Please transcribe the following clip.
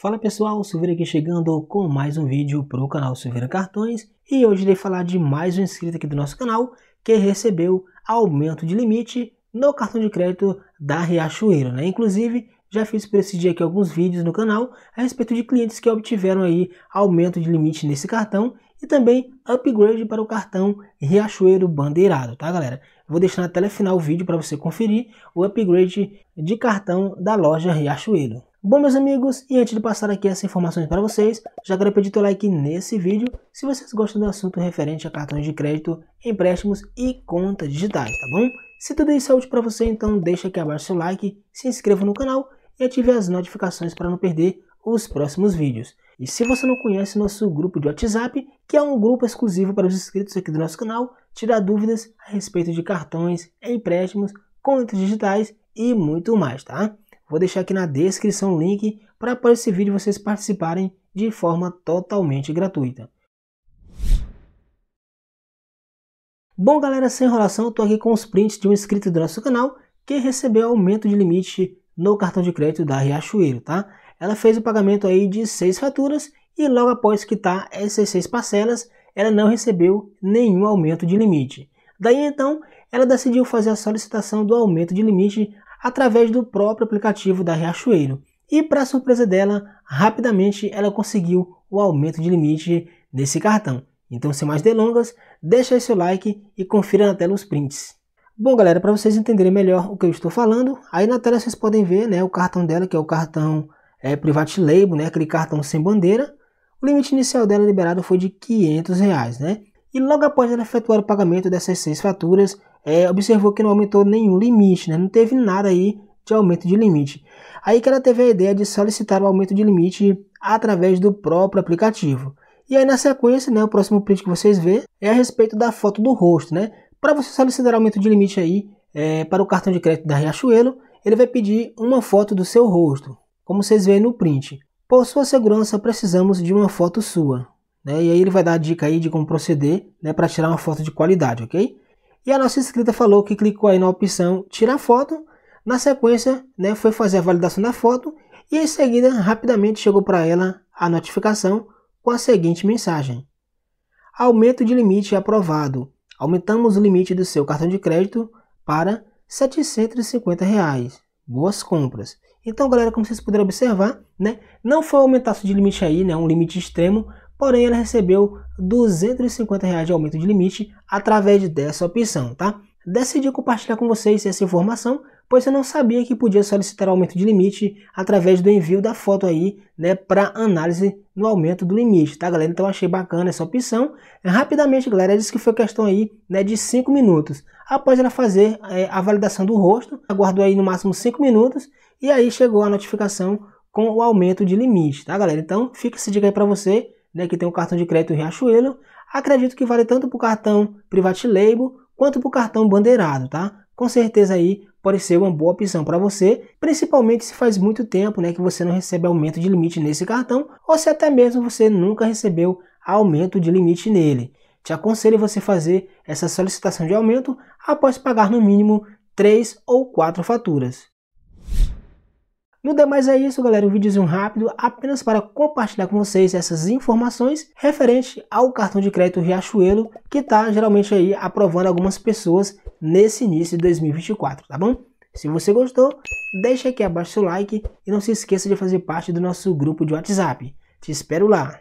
Fala pessoal, Silveira aqui chegando com mais um vídeo para o canal Silveira Cartões e hoje irei falar de mais um inscrito aqui do nosso canal que recebeu aumento de limite no cartão de crédito da Riachuelo, né? Inclusive, já fiz por esse dia aqui alguns vídeos no canal a respeito de clientes que obtiveram aí aumento de limite nesse cartão e também upgrade para o cartão Riachuelo Bandeirado, tá galera? Vou deixar na tela final o vídeo para você conferir o upgrade de cartão da loja Riachuelo. Bom, meus amigos, e antes de passar aqui essas informações para vocês, já quero pedir teu like nesse vídeo se vocês gostam do assunto referente a cartões de crédito, empréstimos e contas digitais, tá bom? Se tudo isso é útil para você, então deixa aqui abaixo seu like, se inscreva no canal e ative as notificações para não perder os próximos vídeos. E se você não conhece nosso grupo de WhatsApp, que é um grupo exclusivo para os inscritos aqui do nosso canal, tirar dúvidas a respeito de cartões, empréstimos, contas digitais e muito mais, tá? Vou deixar aqui na descrição o link para após esse vídeo vocês participarem de forma totalmente gratuita. Bom galera, sem enrolação, estou aqui com os prints de um inscrito do nosso canal que recebeu aumento de limite no cartão de crédito da Riachuelo, tá? Ela fez o pagamento aí de seis faturas e logo após quitar essas seis parcelas, ela não recebeu nenhum aumento de limite. Daí então, ela decidiu fazer a solicitação do aumento de limite através do próprio aplicativo da Riachuelo. E para surpresa dela, rapidamente ela conseguiu o aumento de limite desse cartão. Então, sem mais delongas, deixa seu like e confira na tela os prints. Bom, galera, para vocês entenderem melhor o que eu estou falando, aí na tela vocês podem ver né, o cartão dela, que é o cartão é, Private Label, né, aquele cartão sem bandeira. O limite inicial dela liberado foi de R$ 500, reais, né? E logo após ela efetuar o pagamento dessas seis faturas, é, observou que não aumentou nenhum limite, né? não teve nada aí de aumento de limite. Aí que ela teve a ideia de solicitar o aumento de limite através do próprio aplicativo. E aí na sequência, né, o próximo print que vocês vê é a respeito da foto do rosto, né? Para você solicitar aumento de limite aí é, para o cartão de crédito da Riachuelo, ele vai pedir uma foto do seu rosto, como vocês veem no print. Por sua segurança, precisamos de uma foto sua. Né? E aí ele vai dar a dica aí de como proceder né, para tirar uma foto de qualidade, ok? E a nossa inscrita falou que clicou aí na opção tirar foto. Na sequência, né, foi fazer a validação da foto e em seguida rapidamente chegou para ela a notificação com a seguinte mensagem: Aumento de limite aprovado. Aumentamos o limite do seu cartão de crédito para R$ 750. Reais. Boas compras. Então, galera, como vocês puderam observar, né, não foi aumentaço de limite aí, né, um limite extremo, porém ela recebeu R$ 250 reais de aumento de limite através dessa opção, tá? Decidi compartilhar com vocês essa informação, pois eu não sabia que podia solicitar aumento de limite através do envio da foto aí, né, para análise no aumento do limite, tá, galera? Então achei bacana essa opção. É, rapidamente, galera, disse que foi questão aí, né, de 5 minutos. Após ela fazer é, a validação do rosto, aguardou aí no máximo 5 minutos e aí chegou a notificação com o aumento de limite, tá, galera? Então fica essa dica aí para você né, que tem o cartão de crédito Riachuelo, acredito que vale tanto para o cartão Private Label quanto para o cartão bandeirado, tá? Com certeza aí pode ser uma boa opção para você, principalmente se faz muito tempo né, que você não recebe aumento de limite nesse cartão ou se até mesmo você nunca recebeu aumento de limite nele. Te aconselho você fazer essa solicitação de aumento após pagar no mínimo três ou quatro faturas. No demais é isso, galera. Um videozinho rápido apenas para compartilhar com vocês essas informações referente ao cartão de crédito Riachuelo, que está geralmente aí aprovando algumas pessoas nesse início de 2024, tá bom? Se você gostou, deixa aqui abaixo seu like e não se esqueça de fazer parte do nosso grupo de WhatsApp. Te espero lá!